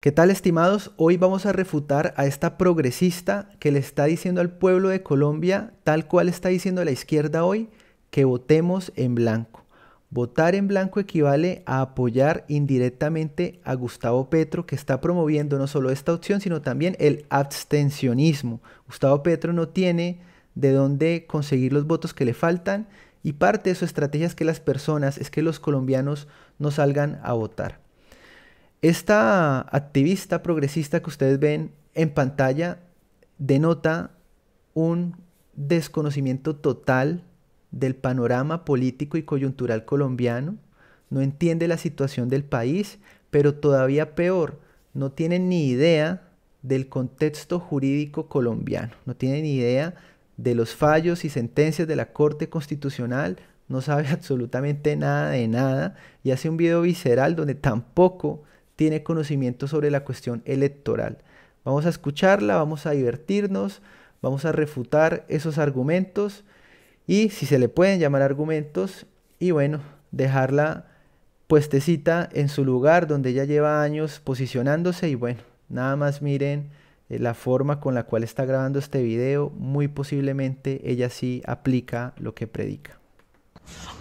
¿Qué tal estimados? Hoy vamos a refutar a esta progresista que le está diciendo al pueblo de Colombia, tal cual está diciendo la izquierda hoy, que votemos en blanco. Votar en blanco equivale a apoyar indirectamente a Gustavo Petro, que está promoviendo no solo esta opción, sino también el abstencionismo. Gustavo Petro no tiene de dónde conseguir los votos que le faltan y parte de su estrategia es que las personas, es que los colombianos no salgan a votar. Esta activista progresista que ustedes ven en pantalla denota un desconocimiento total del panorama político y coyuntural colombiano, no entiende la situación del país, pero todavía peor, no tiene ni idea del contexto jurídico colombiano, no tiene ni idea de los fallos y sentencias de la Corte Constitucional, no sabe absolutamente nada de nada y hace un video visceral donde tampoco tiene conocimiento sobre la cuestión electoral. Vamos a escucharla, vamos a divertirnos, vamos a refutar esos argumentos y si se le pueden llamar argumentos y bueno, dejarla puestecita en su lugar donde ella lleva años posicionándose y bueno, nada más miren eh, la forma con la cual está grabando este video, muy posiblemente ella sí aplica lo que predica.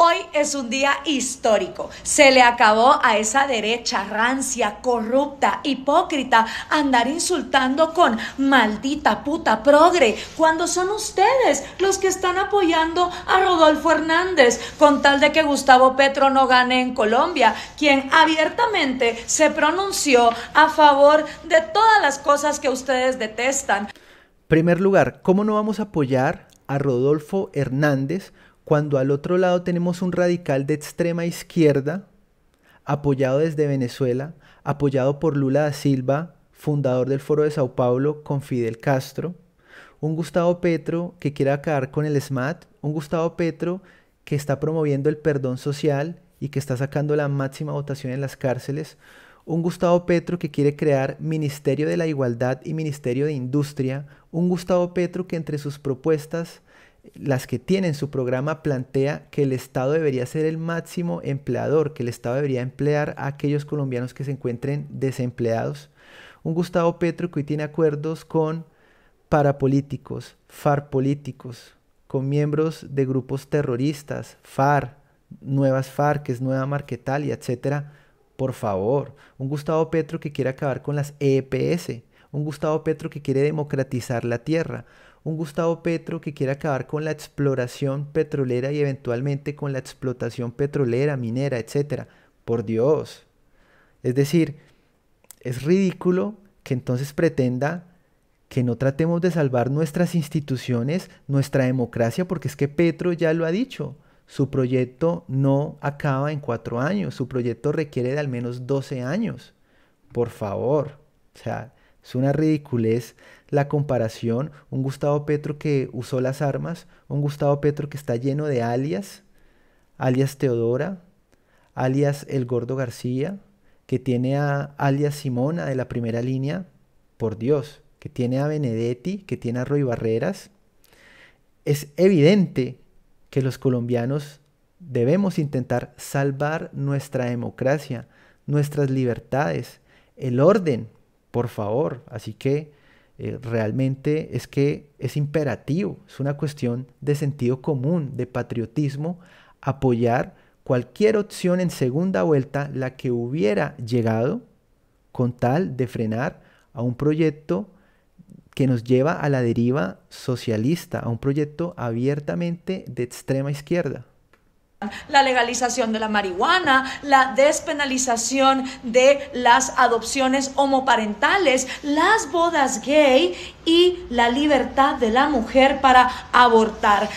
Hoy es un día histórico. Se le acabó a esa derecha rancia, corrupta, hipócrita, andar insultando con maldita puta progre, cuando son ustedes los que están apoyando a Rodolfo Hernández, con tal de que Gustavo Petro no gane en Colombia, quien abiertamente se pronunció a favor de todas las cosas que ustedes detestan. Primer lugar, ¿cómo no vamos a apoyar a Rodolfo Hernández? cuando al otro lado tenemos un radical de extrema izquierda, apoyado desde Venezuela, apoyado por Lula da Silva, fundador del Foro de Sao Paulo, con Fidel Castro, un Gustavo Petro que quiere acabar con el SMAT, un Gustavo Petro que está promoviendo el perdón social y que está sacando la máxima votación en las cárceles, un Gustavo Petro que quiere crear Ministerio de la Igualdad y Ministerio de Industria, un Gustavo Petro que entre sus propuestas las que tienen su programa plantea que el Estado debería ser el máximo empleador, que el Estado debería emplear a aquellos colombianos que se encuentren desempleados. Un Gustavo Petro que hoy tiene acuerdos con parapolíticos, FAR políticos, con miembros de grupos terroristas, FAR, nuevas FARC, Nueva Marquetalia, etcétera. Por favor, un Gustavo Petro que quiere acabar con las EPS, un Gustavo Petro que quiere democratizar la tierra, un Gustavo Petro que quiere acabar con la exploración petrolera y eventualmente con la explotación petrolera, minera, etc. Por Dios. Es decir, es ridículo que entonces pretenda que no tratemos de salvar nuestras instituciones, nuestra democracia, porque es que Petro ya lo ha dicho. Su proyecto no acaba en cuatro años, su proyecto requiere de al menos 12 años. Por favor. O sea, es una ridiculez la comparación, un Gustavo Petro que usó las armas, un Gustavo Petro que está lleno de alias, alias Teodora, alias El Gordo García, que tiene a alias Simona de la primera línea, por Dios, que tiene a Benedetti, que tiene a Roy Barreras. Es evidente que los colombianos debemos intentar salvar nuestra democracia, nuestras libertades, el orden por favor. Así que eh, realmente es que es imperativo, es una cuestión de sentido común, de patriotismo, apoyar cualquier opción en segunda vuelta, la que hubiera llegado, con tal de frenar a un proyecto que nos lleva a la deriva socialista, a un proyecto abiertamente de extrema izquierda la legalización de la marihuana, la despenalización de las adopciones homoparentales, las bodas gay y la libertad de la mujer para abortar.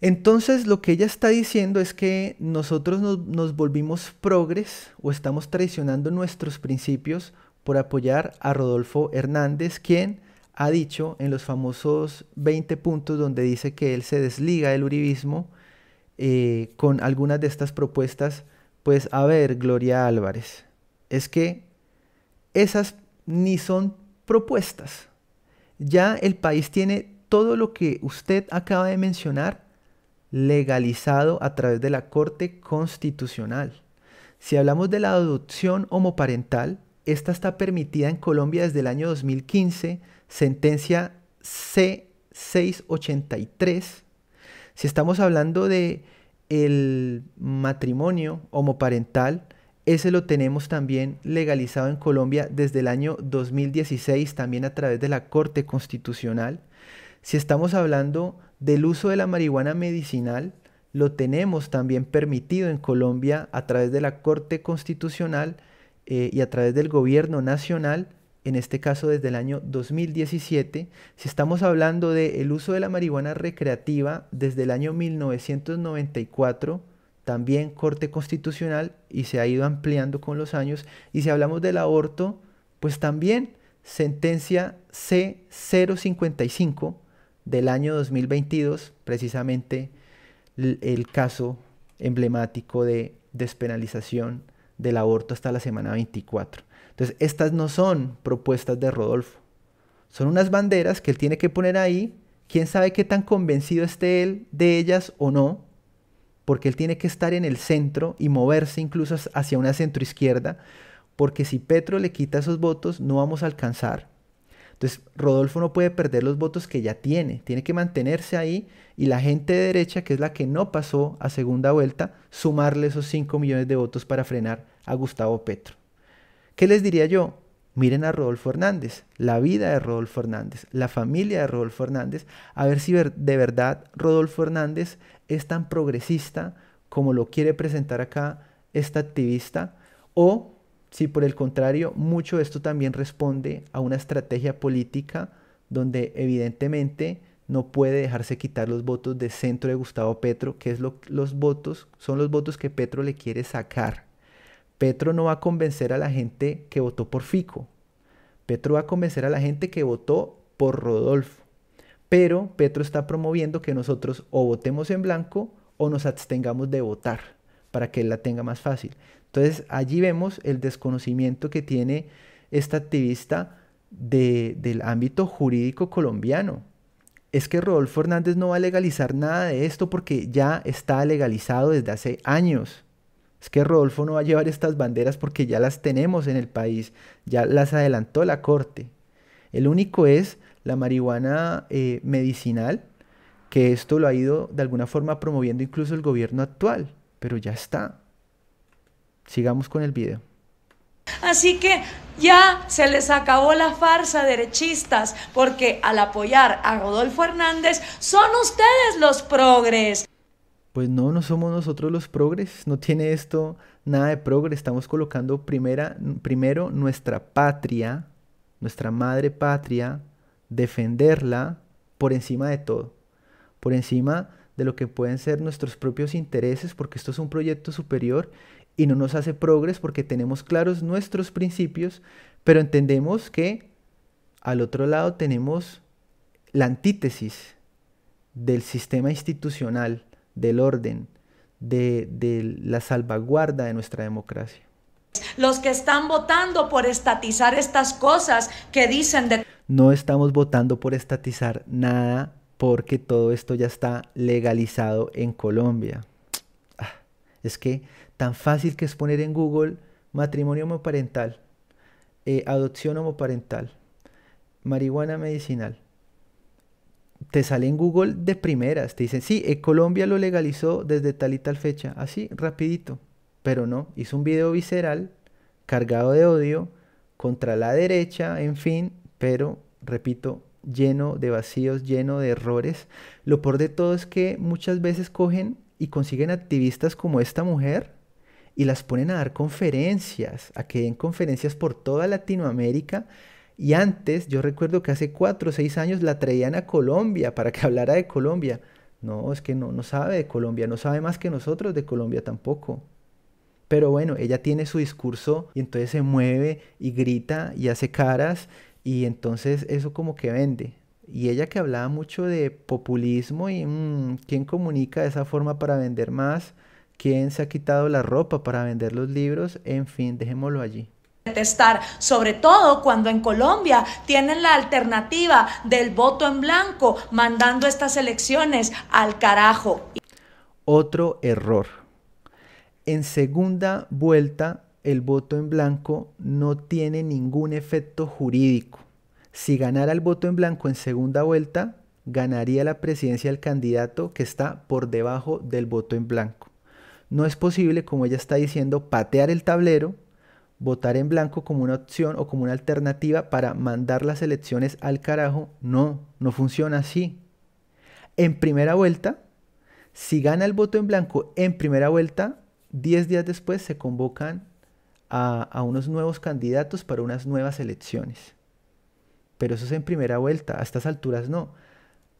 Entonces lo que ella está diciendo es que nosotros nos, nos volvimos progres o estamos traicionando nuestros principios por apoyar a Rodolfo Hernández, quien ha dicho en los famosos 20 puntos donde dice que él se desliga del uribismo, eh, con algunas de estas propuestas, pues a ver, Gloria Álvarez, es que esas ni son propuestas. Ya el país tiene todo lo que usted acaba de mencionar legalizado a través de la Corte Constitucional. Si hablamos de la adopción homoparental, esta está permitida en Colombia desde el año 2015, sentencia C683 si estamos hablando de el matrimonio homoparental, ese lo tenemos también legalizado en Colombia desde el año 2016, también a través de la Corte Constitucional. Si estamos hablando del uso de la marihuana medicinal, lo tenemos también permitido en Colombia a través de la Corte Constitucional eh, y a través del Gobierno Nacional en este caso desde el año 2017, si estamos hablando del el uso de la marihuana recreativa desde el año 1994, también corte constitucional y se ha ido ampliando con los años, y si hablamos del aborto, pues también sentencia C055 del año 2022, precisamente el caso emblemático de despenalización del aborto hasta la semana 24. Entonces, estas no son propuestas de Rodolfo. Son unas banderas que él tiene que poner ahí. Quién sabe qué tan convencido esté él de ellas o no, porque él tiene que estar en el centro y moverse incluso hacia una centroizquierda, porque si Petro le quita esos votos, no vamos a alcanzar. Entonces, Rodolfo no puede perder los votos que ya tiene, tiene que mantenerse ahí y la gente de derecha, que es la que no pasó a segunda vuelta, sumarle esos 5 millones de votos para frenar a Gustavo Petro. ¿Qué les diría yo? Miren a Rodolfo Hernández, la vida de Rodolfo Hernández, la familia de Rodolfo Hernández, a ver si de verdad Rodolfo Hernández es tan progresista como lo quiere presentar acá esta activista, o si por el contrario mucho de esto también responde a una estrategia política donde evidentemente no puede dejarse quitar los votos de centro de Gustavo Petro, que es los votos, son los votos que Petro le quiere sacar Petro no va a convencer a la gente que votó por Fico. Petro va a convencer a la gente que votó por Rodolfo. Pero Petro está promoviendo que nosotros o votemos en blanco o nos abstengamos de votar para que él la tenga más fácil. Entonces allí vemos el desconocimiento que tiene esta activista del ámbito jurídico colombiano. Es que Rodolfo Hernández no va a legalizar nada de esto porque ya está legalizado desde hace años. Es que Rodolfo no va a llevar estas banderas porque ya las tenemos en el país, ya las adelantó la corte. El único es la marihuana eh, medicinal, que esto lo ha ido de alguna forma promoviendo incluso el gobierno actual, pero ya está. Sigamos con el video. Así que ya se les acabó la farsa derechistas, porque al apoyar a Rodolfo Hernández son ustedes los progres pues no, no somos nosotros los progres, no tiene esto nada de progres, estamos colocando primera, primero nuestra patria, nuestra madre patria, defenderla por encima de todo, por encima de lo que pueden ser nuestros propios intereses, porque esto es un proyecto superior y no nos hace progres porque tenemos claros nuestros principios, pero entendemos que al otro lado tenemos la antítesis del sistema institucional, del orden, de, la salvaguarda de nuestra democracia. Los que están votando por estatizar estas cosas que dicen de... No estamos votando por estatizar nada porque todo esto ya está legalizado en Colombia. Ah, es que tan fácil que es poner en Google matrimonio homoparental, eh, adopción homoparental, marihuana medicinal te sale en Google de primeras, te dicen, sí, eh, Colombia lo legalizó desde tal y tal fecha, así, rapidito, pero no, hizo un video visceral cargado de odio contra la derecha, en fin, pero, repito, lleno de vacíos, lleno de errores. Lo por de todo es que muchas veces cogen y consiguen activistas como esta mujer y las ponen a dar conferencias, a que den conferencias por toda Latinoamérica y antes, yo recuerdo que hace cuatro o seis años la traían a Colombia para que hablara de Colombia. No, es que no, no sabe de Colombia, no sabe más que nosotros de Colombia tampoco. Pero bueno, ella tiene su discurso y entonces se mueve y grita y hace caras y entonces eso como que vende. Y ella que hablaba mucho de populismo y mm, quién comunica de esa forma para vender más, quién se ha quitado la ropa para vender los libros, en fin, dejémoslo allí detestar, sobre todo cuando en Colombia tienen la alternativa del voto en blanco, mandando estas elecciones al carajo. Otro error. En segunda vuelta, el voto en blanco no tiene ningún efecto jurídico. Si ganara el voto en blanco en segunda vuelta, ganaría la presidencia el candidato que está por debajo del voto en blanco. No es posible, como ella está diciendo, patear el tablero votar en blanco como una opción o como una alternativa para mandar las elecciones al carajo, no, no funciona así. En primera vuelta, si gana el voto en blanco en primera vuelta, 10 días después se convocan a, a, unos nuevos candidatos para unas nuevas elecciones. Pero eso es en primera vuelta, a estas alturas no.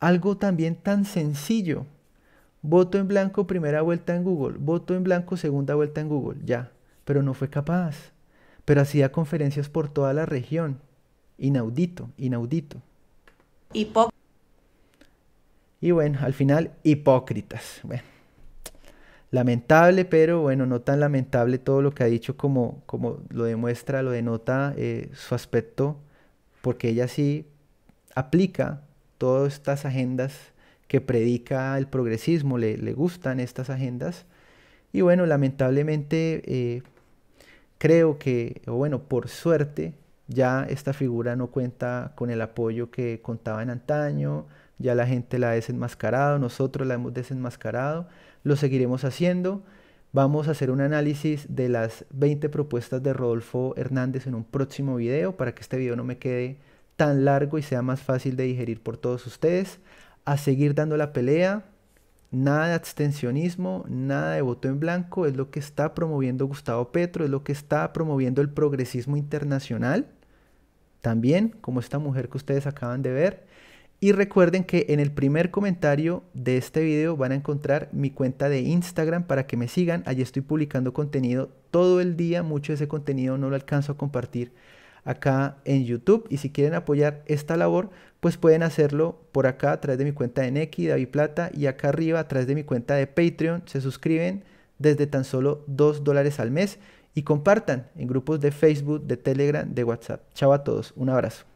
Algo también tan sencillo. Voto en blanco primera vuelta en Google, voto en blanco segunda vuelta en Google, ya. Pero no fue capaz pero hacía conferencias por toda la región. Inaudito, inaudito. y bueno, al final, hipócritas. lamentable, pero bueno, no tan lamentable todo lo que ha dicho como, como lo demuestra, lo denota eh, su aspecto, porque ella sí aplica todas estas agendas que predica el progresismo, le, gustan estas agendas. Y bueno, lamentablemente... Eh, creo que, o bueno, por suerte, ya esta figura no cuenta con el apoyo que contaba en antaño, ya la gente la ha desenmascarado, nosotros la hemos desenmascarado, lo seguiremos haciendo. Vamos a hacer un análisis de las 20 propuestas de Rodolfo Hernández en un próximo video para que este video no me quede tan largo y sea más fácil de digerir por todos ustedes. A seguir dando la pelea, Nada de abstencionismo, nada de voto en blanco, es lo que está promoviendo Gustavo Petro, es lo que está promoviendo el progresismo internacional, también como esta mujer que ustedes acaban de ver. Y recuerden que en el primer comentario de este video van a encontrar mi cuenta de Instagram para que me sigan. Allí estoy publicando contenido todo el día, mucho de ese contenido no lo alcanzo a compartir acá en YouTube. Y si quieren apoyar esta labor, pues pueden hacerlo por acá a través de mi cuenta de Neki, David Plata, y acá arriba a través de mi cuenta de Patreon. Se suscriben desde tan solo 2 dólares al mes y compartan en grupos de Facebook, de Telegram, de WhatsApp. Chao a todos, un abrazo.